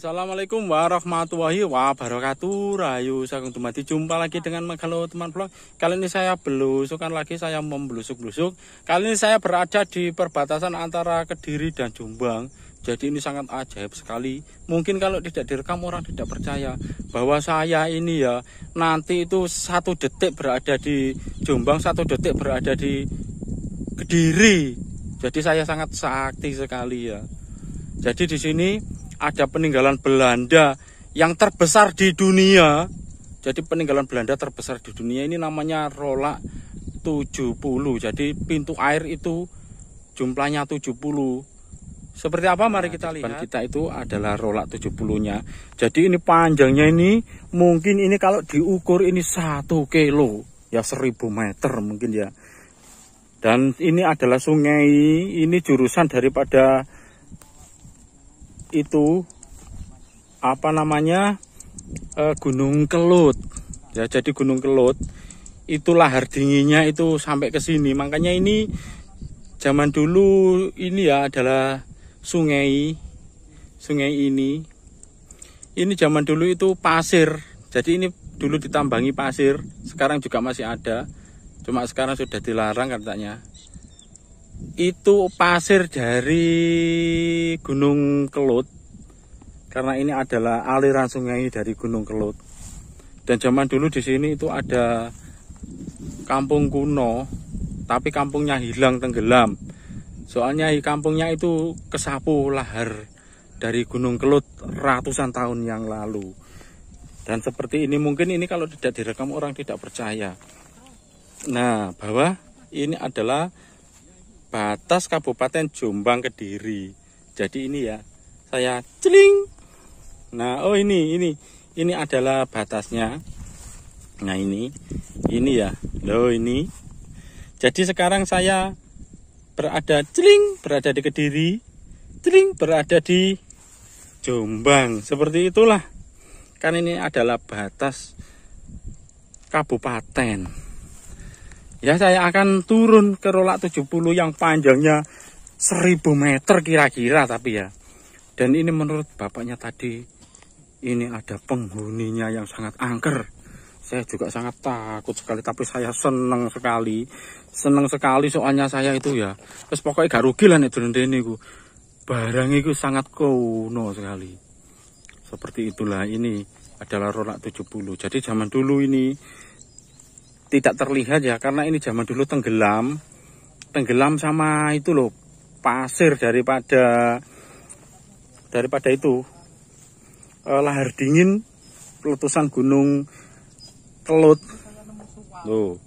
Assalamualaikum warahmatullahi wabarakatuh rayu Sagung Dumadi Jumpa lagi dengan Megalo teman vlog Kali ini saya belusukan lagi Saya membelusuk-belusuk Kali ini saya berada di perbatasan antara Kediri dan Jombang Jadi ini sangat ajaib sekali Mungkin kalau tidak direkam orang tidak percaya Bahwa saya ini ya Nanti itu satu detik berada di Jombang Satu detik berada di Kediri Jadi saya sangat sakti sekali ya jadi di sini ada peninggalan Belanda yang terbesar di dunia. Jadi peninggalan Belanda terbesar di dunia ini namanya Rolak 70. Jadi pintu air itu jumlahnya 70. Seperti apa mari nah, kita lihat. kita itu adalah rolak 70-nya. Jadi ini panjangnya ini mungkin ini kalau diukur ini 1 kilo ya 1000 meter mungkin ya. Dan ini adalah sungai, ini jurusan daripada itu apa namanya uh, Gunung Kelut ya jadi Gunung Kelut itulah lahar dinginnya itu sampai ke sini makanya ini zaman dulu ini ya adalah sungai sungai ini ini zaman dulu itu pasir jadi ini dulu ditambangi pasir sekarang juga masih ada cuma sekarang sudah dilarang katanya itu pasir dari Gunung Kelut karena ini adalah aliran sungai dari Gunung Kelut dan zaman dulu di sini itu ada kampung kuno tapi kampungnya hilang tenggelam soalnya kampungnya itu kesapu lahar dari Gunung Kelut ratusan tahun yang lalu dan seperti ini mungkin ini kalau tidak direkam orang tidak percaya nah bahwa ini adalah batas Kabupaten Jombang Kediri. Jadi ini ya, saya celing. Nah, oh ini ini ini adalah batasnya. Nah, ini ini ya. Loh, ini. Jadi sekarang saya berada celing, berada di Kediri. Celing berada di Jombang. Seperti itulah. Kan ini adalah batas kabupaten ya saya akan turun ke rolak 70 yang panjangnya 1000 meter kira-kira tapi ya dan ini menurut bapaknya tadi ini ada penghuninya yang sangat angker saya juga sangat takut sekali tapi saya seneng sekali seneng sekali soalnya saya itu ya terus pokoknya gak rugi lah nih ini barang itu sangat kuno sekali seperti itulah ini adalah rolak 70 jadi zaman dulu ini tidak terlihat ya karena ini zaman dulu tenggelam tenggelam sama itu loh pasir daripada daripada itu eh, lahar dingin letusan gunung telut loh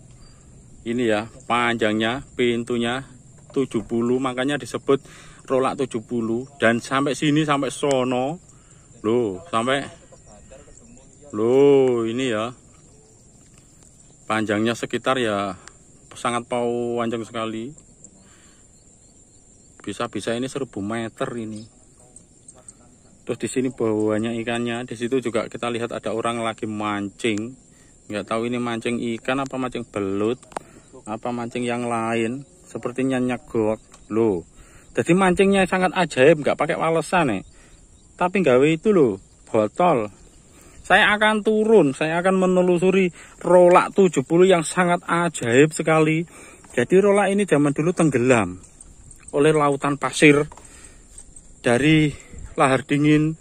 ini ya panjangnya pintunya 70 makanya disebut rolak 70 dan sampai sini sampai sono loh sampai loh ini ya panjangnya sekitar ya sangat pau panjang sekali bisa-bisa ini seribu meter ini terus di sini bawahnya ikannya di situ juga kita lihat ada orang lagi mancing nggak tahu ini mancing ikan apa mancing belut apa mancing yang lain sepertinya nyegok loh jadi mancingnya sangat ajaib nggak pakai walesan nih tapi nggak itu loh botol saya akan turun, saya akan menelusuri rolak 70 yang sangat ajaib sekali. Jadi rolak ini zaman dulu tenggelam oleh lautan pasir dari lahar dingin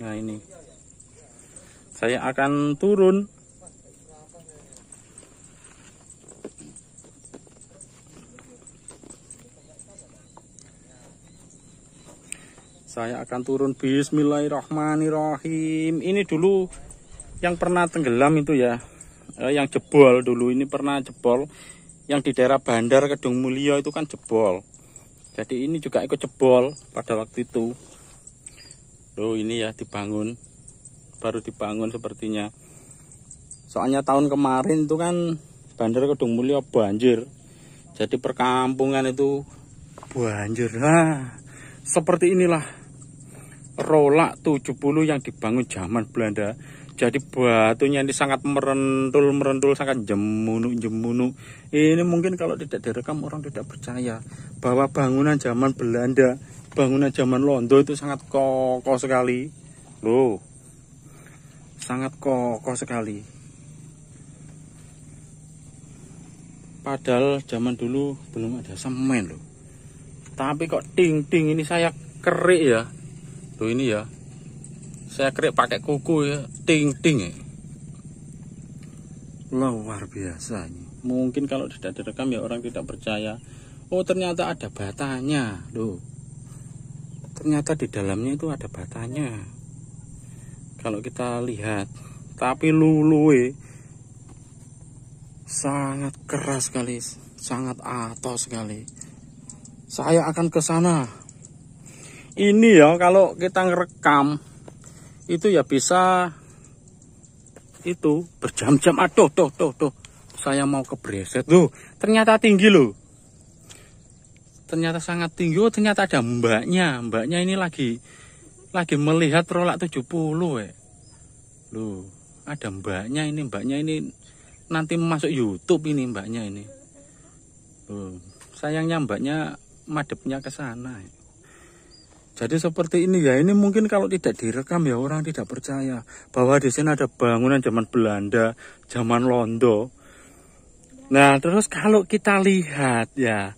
Nah ini Saya akan turun saya akan turun bismillahirrahmanirrahim ini dulu yang pernah tenggelam itu ya eh, yang jebol dulu ini pernah jebol yang di daerah bandar Kedung mulia itu kan jebol jadi ini juga ikut jebol pada waktu itu loh ini ya dibangun baru dibangun sepertinya soalnya tahun kemarin itu kan bandar Kedung mulia banjir jadi perkampungan itu banjir nah seperti inilah rolak 70 yang dibangun zaman Belanda jadi batunya ini sangat merentul merentul sangat jemunu jemunu ini mungkin kalau tidak direkam orang tidak percaya bahwa bangunan zaman Belanda bangunan zaman Londo itu sangat kokoh sekali loh sangat kokoh sekali padahal zaman dulu belum ada semen loh tapi kok ting ting ini saya kerik ya satu ini ya saya kerik pakai kuku ya ting ting ya. luar biasa mungkin kalau tidak direkam ya orang tidak percaya oh ternyata ada batanya loh ternyata di dalamnya itu ada batanya kalau kita lihat tapi luluwe sangat keras sekali sangat atos sekali saya akan ke sana ini ya kalau kita ngerekam itu ya bisa itu berjam-jam aduh tuh tuh tuh saya mau ke breset tuh ternyata tinggi loh ternyata sangat tinggi oh, ternyata ada mbaknya mbaknya ini lagi lagi melihat rolak 70 eh loh ada mbaknya ini mbaknya ini nanti masuk YouTube ini mbaknya ini loh sayangnya mbaknya madepnya ke sana eh. Jadi seperti ini ya, ini mungkin kalau tidak direkam ya orang tidak percaya bahwa di sini ada bangunan zaman Belanda, zaman Londo. Nah, terus kalau kita lihat ya,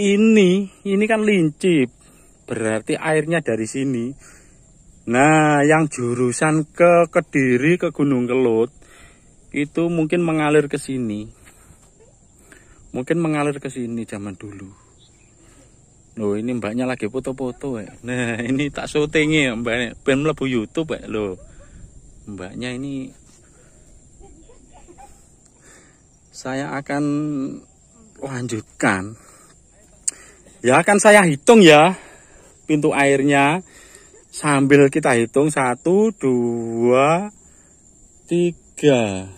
ini ini kan lincip. Berarti airnya dari sini. Nah, yang jurusan ke Kediri ke Gunung Kelut itu mungkin mengalir ke sini. Mungkin mengalir ke sini zaman dulu. Loh ini mbaknya lagi foto-foto ya. Nah ini tak syuting ya mbaknya. Pengen melebu Youtube ya. Loh mbaknya ini. Saya akan lanjutkan. Ya akan saya hitung ya. Pintu airnya. Sambil kita hitung. Satu, dua, tiga.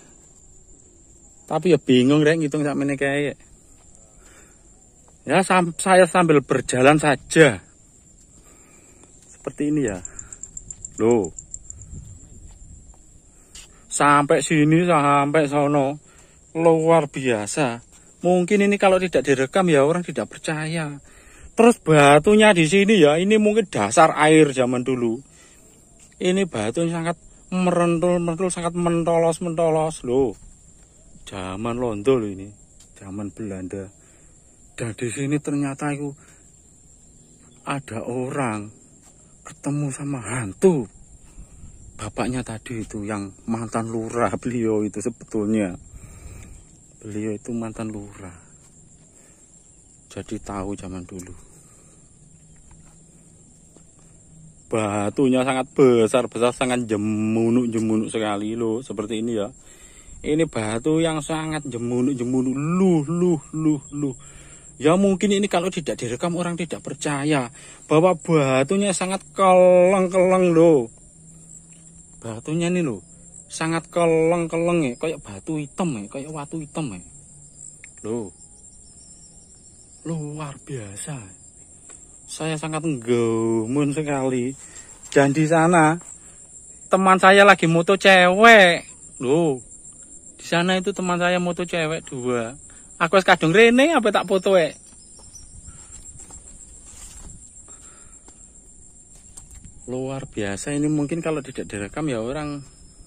Tapi ya bingung rek ngitung ini kayak ya sam saya sambil berjalan saja seperti ini ya loh sampai sini sampai sono luar biasa mungkin ini kalau tidak direkam ya orang tidak percaya terus batunya di sini ya ini mungkin dasar air zaman dulu ini batu yang sangat merentul merentul sangat mentolos mentolos loh zaman londo ini zaman Belanda dan nah, di sini ternyata itu ada orang ketemu sama hantu bapaknya tadi itu yang mantan lurah beliau itu sebetulnya beliau itu mantan lurah jadi tahu zaman dulu batunya sangat besar besar sangat jemunuk jemunuk sekali loh seperti ini ya ini batu yang sangat jemunuk jemunuk luh luh luh luh Ya mungkin ini kalau tidak direkam orang tidak percaya bahwa batunya sangat keleng-keleng loh. Batunya ini loh sangat keleng-keleng ya, kayak batu hitam ya, kayak watu hitam ya. Eh. Loh. Luar biasa. Saya sangat gemun sekali. Dan di sana teman saya lagi moto cewek. Loh. Di sana itu teman saya moto cewek dua. Aku es kadung rene apa tak foto e. Luar biasa ini mungkin kalau tidak direkam ya orang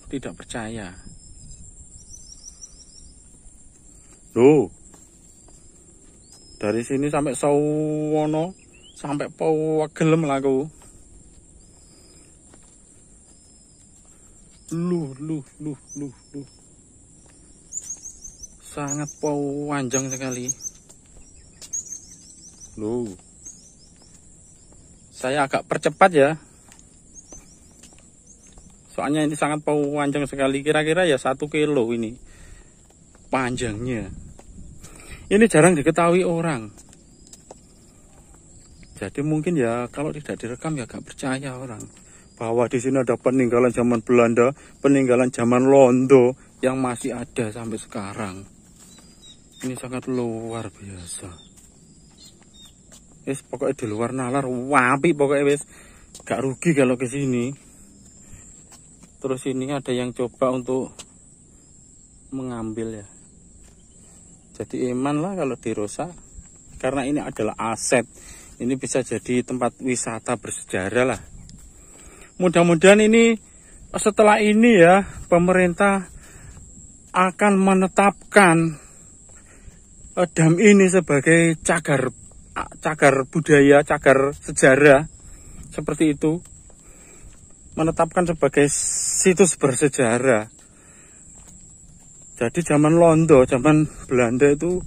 tidak percaya. Loh. Dari sini sampai Sawono sampai Pawagelem Gelem lagu. Luh, luh, luh, luh, luh sangat panjang sekali lu saya agak percepat ya soalnya ini sangat panjang sekali kira-kira ya satu kilo ini panjangnya ini jarang diketahui orang jadi mungkin ya kalau tidak direkam ya gak percaya orang bahwa di sini ada peninggalan zaman Belanda peninggalan zaman Londo yang masih ada sampai sekarang ini sangat luar biasa es pokoknya di luar nalar wapi pokoknya wes gak rugi kalau ke sini terus ini ada yang coba untuk mengambil ya jadi iman lah kalau dirusak karena ini adalah aset ini bisa jadi tempat wisata bersejarah lah mudah-mudahan ini setelah ini ya pemerintah akan menetapkan dam ini sebagai cagar ah, cagar budaya, cagar sejarah seperti itu menetapkan sebagai situs bersejarah. Jadi zaman Londo, zaman Belanda itu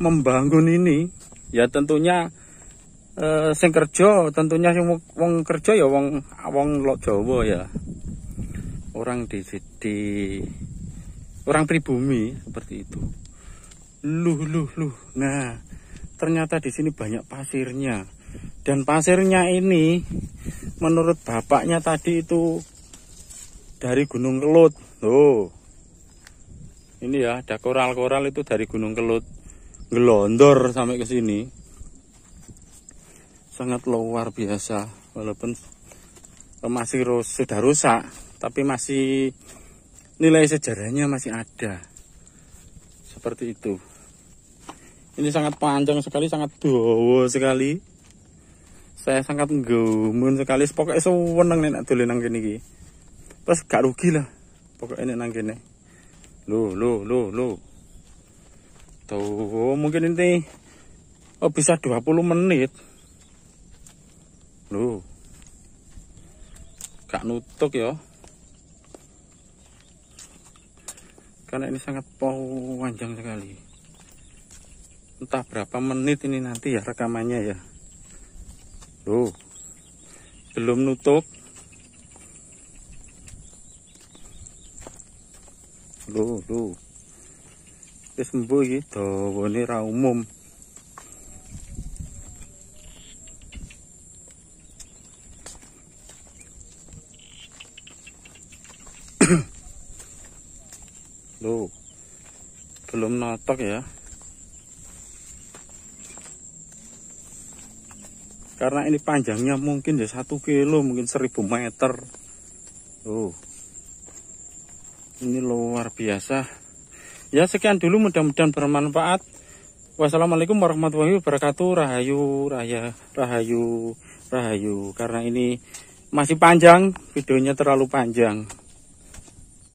membangun ini ya tentunya eh, sing kerja tentunya sing wong kerja ya wong wong Jawa ya. Orang di, di orang pribumi seperti itu luh luh luh nah ternyata di sini banyak pasirnya dan pasirnya ini menurut bapaknya tadi itu dari Gunung Kelut tuh ini ya ada koral-koral itu dari Gunung Kelut gelondor sampai ke sini sangat luar biasa walaupun eh, masih rus, sudah rusak tapi masih nilai sejarahnya masih ada seperti itu ini sangat panjang sekali sangat dawa sekali saya sangat gemun sekali pokoknya seweneng nih nak lenang gini-gini. Pas terus gak rugi lah pokoknya nek nang kene lo lo lo lo tuh mungkin ini oh, bisa 20 menit lo gak nutuk ya karena ini sangat panjang sekali entah berapa menit ini nanti ya rekamannya ya loh belum nutup loh loh Ini sembuh iki ini umum loh belum notok ya karena ini panjangnya mungkin ya satu kilo mungkin seribu meter tuh ini luar biasa ya sekian dulu mudah-mudahan bermanfaat wassalamualaikum warahmatullahi wabarakatuh rahayu raya rahayu rahayu karena ini masih panjang videonya terlalu panjang